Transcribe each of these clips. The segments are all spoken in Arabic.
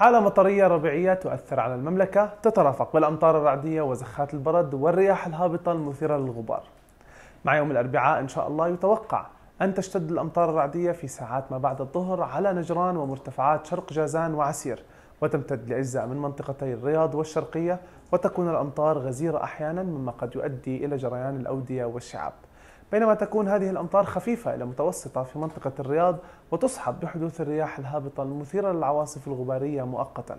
حالة مطرية ربيعية تؤثر على المملكة تترافق بالأمطار الرعدية وزخات البرد والرياح الهابطة المثيرة للغبار مع يوم الأربعاء إن شاء الله يتوقع أن تشتد الأمطار الرعدية في ساعات ما بعد الظهر على نجران ومرتفعات شرق جازان وعسير وتمتد لأجزاء من منطقتي الرياض والشرقية وتكون الأمطار غزيرة أحيانا مما قد يؤدي إلى جريان الأودية والشعاب بينما تكون هذه الأمطار خفيفة إلى متوسطة في منطقة الرياض وتصحب بحدوث الرياح الهابطة المثيرة للعواصف الغبارية مؤقتا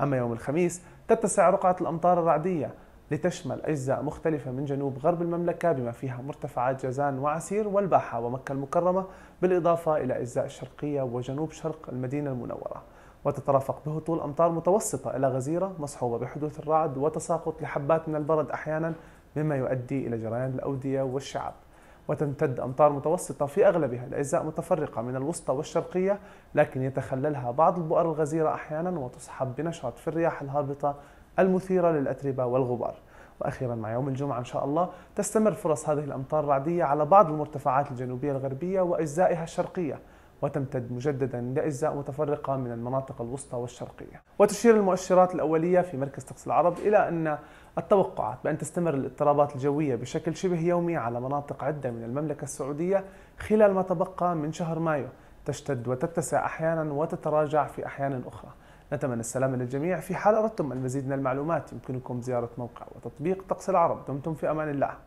أما يوم الخميس تتسع رقعة الأمطار الرعدية لتشمل أجزاء مختلفة من جنوب غرب المملكة بما فيها مرتفعات جازان وعسير والباحة ومكة المكرمة بالإضافة إلى أجزاء الشرقية وجنوب شرق المدينة المنورة وتترافق بهطول أمطار متوسطة إلى غزيرة مصحوبة بحدوث الرعد وتساقط لحبات من البرد أحيانا مما يؤدي إلى جريان الأودية والشعب وتمتد أمطار متوسطة في أغلبها لأجزاء متفرقة من الوسطى والشرقية لكن يتخللها بعض البؤر الغزيرة أحيانا وتصحب بنشاط في الرياح الهابطة المثيرة للأتربة والغبار واخيرا مع يوم الجمعه ان شاء الله تستمر فرص هذه الامطار الرعديه على بعض المرتفعات الجنوبيه الغربيه واجزائها الشرقيه وتمتد مجددا لأجزاء متفرقة من المناطق الوسطى والشرقية وتشير المؤشرات الأولية في مركز طقس العرب إلى أن التوقعات بأن تستمر الاضطرابات الجوية بشكل شبه يومي على مناطق عدة من المملكة السعودية خلال ما تبقى من شهر مايو تشتد وتتسع أحيانا وتتراجع في أحيان أخرى نتمنى السلام للجميع في حال أردتم المزيد من المعلومات يمكنكم زيارة موقع وتطبيق طقس العرب دمتم في أمان الله